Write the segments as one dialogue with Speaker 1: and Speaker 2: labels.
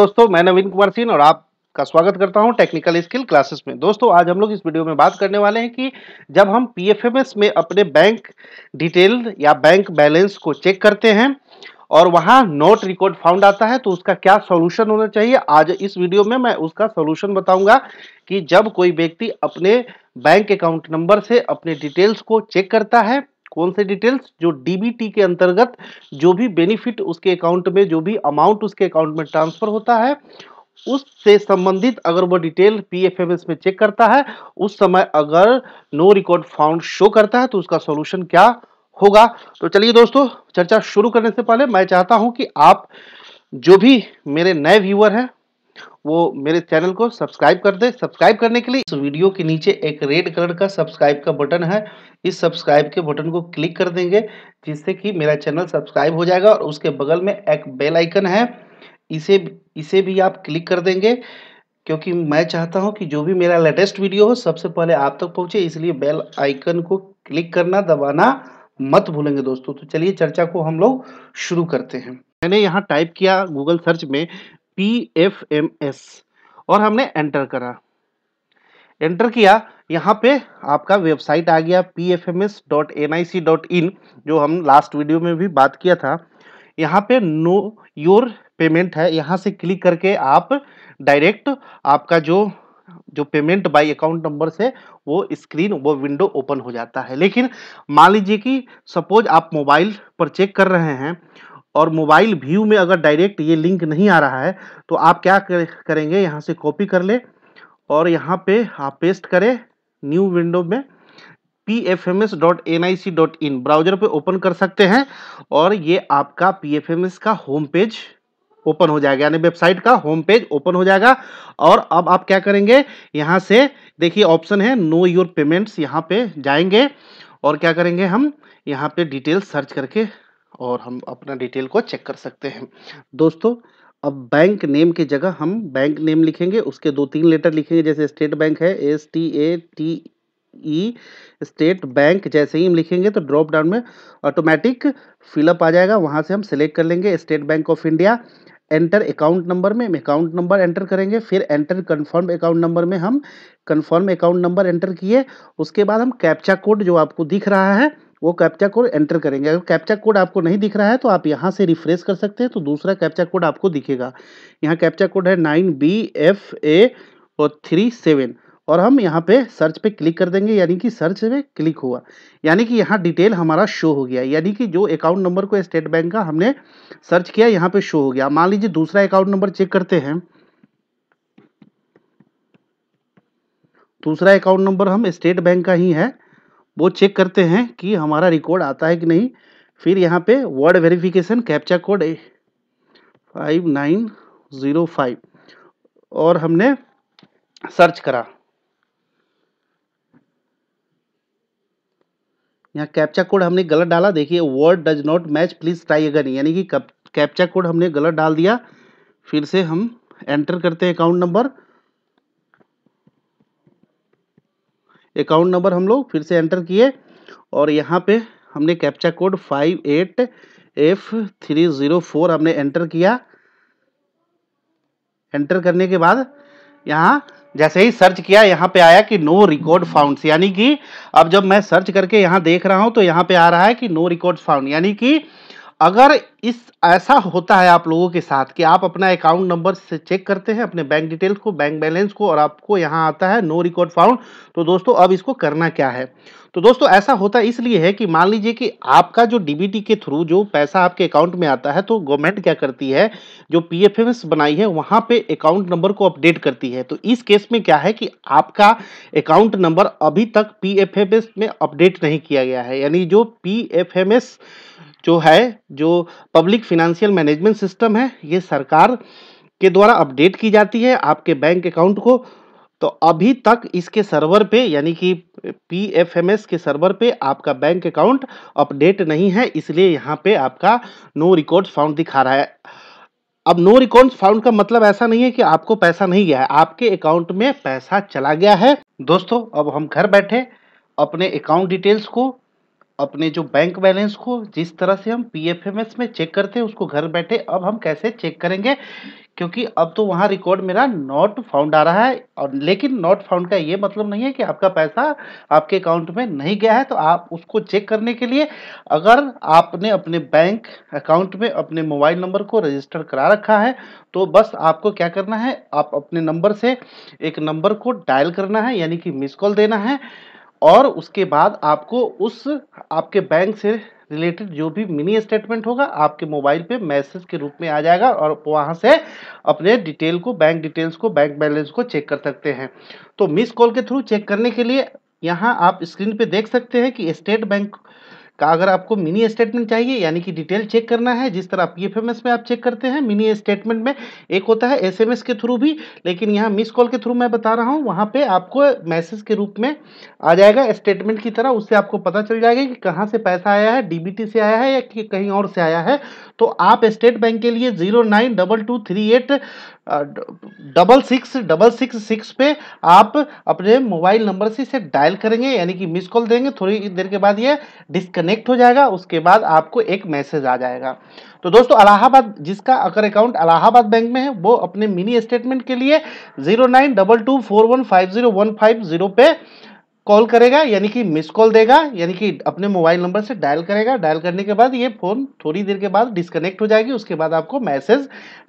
Speaker 1: दोस्तों मैं नवीन कुमार सिंह और आपका स्वागत करता हूं टेक्निकल स्किल क्लासेस में दोस्तों आज हम लोग इस वीडियो में बात करने वाले हैं कि जब हम पीएफएमएस में अपने बैंक डिटेल या बैंक बैलेंस को चेक करते हैं और वहाँ नोट रिकॉर्ड फाउंड आता है तो उसका क्या सोल्यूशन होना चाहिए आज इस वीडियो में मैं उसका सोल्यूशन बताऊंगा कि जब कोई व्यक्ति अपने बैंक अकाउंट नंबर से अपने डिटेल्स को चेक करता है कौन से डिटेल्स जो डीबीटी के अंतर्गत जो भी बेनिफिट उसके अकाउंट में जो भी अमाउंट उसके अकाउंट में ट्रांसफर होता है उससे संबंधित अगर वो डिटेल पीएफएमएस में चेक करता है उस समय अगर नो रिकॉर्ड फाउंड शो करता है तो उसका सॉल्यूशन क्या होगा तो चलिए दोस्तों चर्चा शुरू करने से पहले मैं चाहता हूं कि आप जो भी मेरे नए व्यूअर हैं वो मेरे चैनल को सब्सक्राइब कर दे सब्सक्राइब करने के लिए इस वीडियो के नीचे एक रेड कलर का सब्सक्राइब का बटन है इस सब्सक्राइब के बटन को क्लिक कर देंगे जिससे कि मेरा चैनल सब्सक्राइब हो जाएगा और उसके बगल में एक बेल आइकन है इसे इसे भी आप क्लिक कर देंगे क्योंकि मैं चाहता हूं कि जो भी मेरा लेटेस्ट वीडियो हो सबसे पहले आप तक पहुंचे इसलिए बेल आइकन को क्लिक करना दबाना मत भूलेंगे दोस्तों तो चलिए चर्चा को हम लोग शुरू करते हैं मैंने यहाँ टाइप किया गूगल सर्च में पी एफ एम एस और हमने एंटर करा एंटर किया यहाँ पे आपका वेबसाइट आ गया P F M S dot N I C dot in जो हम लास्ट वीडियो में भी बात किया था यहाँ पे नो योर पेमेंट है यहाँ से क्लिक करके आप डायरेक्ट आपका जो जो पेमेंट बाय अकाउंट नंबर से वो स्क्रीन वो विंडो ओपन हो जाता है लेकिन मान लीजिए कि सपोज आप मोबाइल पर चेक कर रहे हैं और मोबाइल व्यू में अगर डायरेक्ट ये लिंक नहीं आ रहा है तो आप क्या करेंगे यहाँ से कॉपी कर ले और यहाँ पे आप पेस्ट करें न्यू विंडो में P F M S dot N I C dot in browser पे ओपन कर सकते हैं और ये आपका पी एफ एम एस का होम पेज ओपन हो जाएगा यानी वेबसाइट का होम पेज ओपन हो जाएगा और अब आप क्या करेंगे यहाँ से देखिए ऑप्शन है नो योर पेमेंट्स यहाँ पे जाएंगे और क्या करेंगे हम यहाँ पे डिटेल सर्च करके और हम अपना डिटेल को चेक कर सकते हैं दोस्तों अब बैंक नेम की जगह हम बैंक नेम लिखेंगे उसके दो तीन लेटर लिखेंगे जैसे स्टेट बैंक है S T A T E state bank जैसे ही हम लिखेंगे तो ड्रॉप डाउन में ऑटोमेटिक फिलअप आ जाएगा वहाँ से हम सेलेक्ट कर लेंगे state bank of India enter account number में अकाउंट नंबर एंटर करेंगे फिर एंटर कंफर्म अकाउंट नंबर में हम कंफर्म अकाउंट नंबर एंटर किए उसके बाद हम कैप्चा कोड जो आपको दिख रहा है वो कैप्चा कोड एंटर करेंगे अगर कैप्चा कोड आपको नहीं दिख रहा है तो आप यहाँ से रिफ्रेश कर सकते हैं तो दूसरा कैप्चा कोड आपको दिखेगा यहाँ कैप्चा कोड है नाइन बी एफ ए और थ्री सेवन और हम यहाँ पे सर्च पे क्लिक कर देंगे यानी कि सर्च पे क्लिक हुआ यानी कि यहाँ डिटेल हमारा शो हो गया यानी कि जो अकाउंट नंबर को स्टेट बैंक का हमने सर्च किया यहाँ पे शो हो गया मान लीजिए दूसरा अकाउंट नंबर चेक करते हैं दूसरा अकाउंट नंबर हम स्टेट बैंक का ही है वो चेक करते हैं कि हमारा रिकॉर्ड आता है कि नहीं फिर यहाँ पे word verification captcha code five nine zero five और हमने सर्च करा यहाँ कैप्चा कोड हमने गलत डाला देखिए word does not match please try again यानी कि कैप्चा कोड हमने गलत डाल दिया फिर से हम एंटर करते हैं अकाउंट नंबर अकाउंट नंबर हम लोग फिर से एंटर किए और यहाँ पे हमने captcha code five eight F three zero four हमने एंटर किया एंटर करने के बाद यहाँ जैसे ही सर्च किया यहाँ पे आया कि नो रिकॉर्ड फाउंड यानी कि अब जब मैं सर्च करके यहाँ देख रहा हूँ तो यहाँ पे आ रहा है कि नो रिकॉर्ड फाउंड यानी कि अगर इस ऐसा होता है आप लोगों के साथ कि आप अपना अकाउंट नंबर से चेक करते हैं अपने बैंक डिटेल्स को बैंक बैलेंस को और आपको यहाँ आता है नो रिकॉर्ड फाउंड तो दोस्तों अब इसको करना क्या है तो दोस्तों ऐसा होता इसलिए है कि मान लीजिए कि आपका जो डीबीटी के थ्रू जो पैसा आपके अकाउंट में आता है तो गवर्नमेंट क्या करती है जो पी बनाई है वहाँ पर अकाउंट नंबर को अपडेट करती है तो इस केस में क्या है कि आपका अकाउंट नंबर अभी तक पी में अपडेट नहीं किया गया है यानी जो पी जो है जो पब्लिक फिनेंशियल मैनेजमेंट सिस्टम है ये सरकार के द्वारा अपडेट की जाती है आपके बैंक अकाउंट को तो अभी तक इसके सर्वर पे यानी कि पी एफ एम एस के सर्वर पे आपका बैंक अकाउंट अपडेट नहीं है इसलिए यहाँ पे आपका नो रिकॉर्ड फाउंड दिखा रहा है अब नो रिकॉर्ड फाउंड का मतलब ऐसा नहीं है कि आपको पैसा नहीं गया है आपके अकाउंट में पैसा चला गया है दोस्तों अब हम घर बैठे अपने अकाउंट डिटेल्स को अपने जो बैंक बैलेंस को जिस तरह से हम एस में चेक करते हैं उसको घर बैठे अब हम कैसे चेक करेंगे क्योंकि अब तो वहाँ रिकॉर्ड मेरा नॉट फाउंड आ रहा है और लेकिन नॉट फाउंड का ये मतलब नहीं है कि आपका पैसा आपके अकाउंट में नहीं गया है तो आप उसको चेक करने के लिए अगर आपने अपने बैंक अकाउंट में अपने मोबाइल नंबर को रजिस्टर करा रखा है तो बस आपको क्या करना है आप अपने नंबर से एक नंबर को डायल करना है यानी कि मिस कॉल देना है और उसके बाद आपको उस आपके बैंक से रिलेटेड जो भी मिनी स्टेटमेंट होगा आपके मोबाइल पे मैसेज के रूप में आ जाएगा और वहाँ से अपने डिटेल को बैंक डिटेल्स को बैंक बैलेंस को चेक कर सकते हैं तो मिस कॉल के थ्रू चेक करने के लिए यहाँ आप स्क्रीन पे देख सकते हैं कि स्टेट बैंक का अगर आपको मिनी स्टेटमेंट चाहिए यानी कि डिटेल चेक करना है जिस तरह पी e में आप चेक करते हैं मिनी स्टेटमेंट में एक होता है एस के थ्रू भी लेकिन यहाँ मिस कॉल के थ्रू मैं बता रहा हूँ वहाँ पर आपको मैसेज के रूप में आ जाएगा स्टेटमेंट की तरह उससे आपको पता चल जाएगा कि कहाँ से पैसा आया है टी से आया है या कहीं और से आया है तो आप स्टेट बैंक के लिए zero nine double two three eight double six double six six पे आप अपने मोबाइल नंबर से इसे डायल करेंगे यानी कि मिस कॉल देंगे थोड़ी देर के बाद ये डिस्कनेक्ट हो जाएगा उसके बाद आपको एक मैसेज आ जाएगा तो दोस्तों अलाहाबाद जिसका अगर अकाउंट अलाहाबाद बैंक में है वो अपने मिनी स्टेटमेंट के लिए zero nine double two four one five zero one five zero पे कॉल करेगा यानी कि मिस कॉल देगा यानी कि अपने मोबाइल नंबर से डायल करेगा डायल करने के बाद ये फ़ोन थोड़ी देर के बाद डिस्कनेक्ट हो जाएगी उसके बाद आपको message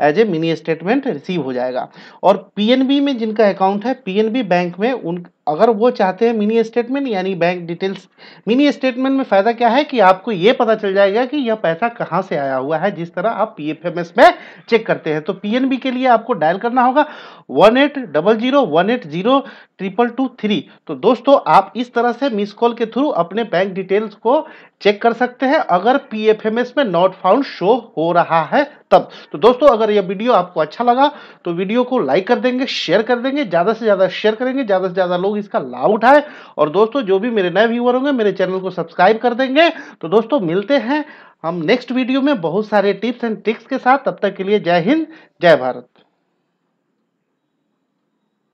Speaker 1: as a mini statement receive हो जाएगा और पीएनबी में जिनका अकाउंट है पीएनबी बैंक में उन अगर वो चाहते हैं मिनी स्टेटमेंट यानी बैंक डिटेल्स मिनी स्टेटमेंट में फ़ायदा क्या है कि आपको ये पता चल जाएगा कि यह पैसा कहाँ से आया हुआ है जिस तरह आप एस में चेक करते हैं तो बी के लिए आपको डायल करना होगा one eight double zero one eight zero triple two three तो दोस्तों आप इस तरह से मिस कॉल के थ्रू अपने बैंक डिटेल्स को चेक कर सकते हैं अगर पी में नॉट फाउंड शो हो रहा है तब तो दोस्तों अगर यह वीडियो आपको अच्छा लगा तो वीडियो को लाइक कर देंगे शेयर कर देंगे ज़्यादा से ज़्यादा शेयर करेंगे ज़्यादा से ज़्यादा लोग इसका लाभ उठाएं और दोस्तों जो भी मेरे नए व्यूवर होंगे मेरे चैनल को सब्सक्राइब कर देंगे तो दोस्तों मिलते हैं हम नेक्स्ट वीडियो में बहुत सारे टिप्स एंड ट्रिक्स के साथ तब तक के लिए जय हिंद जय भारत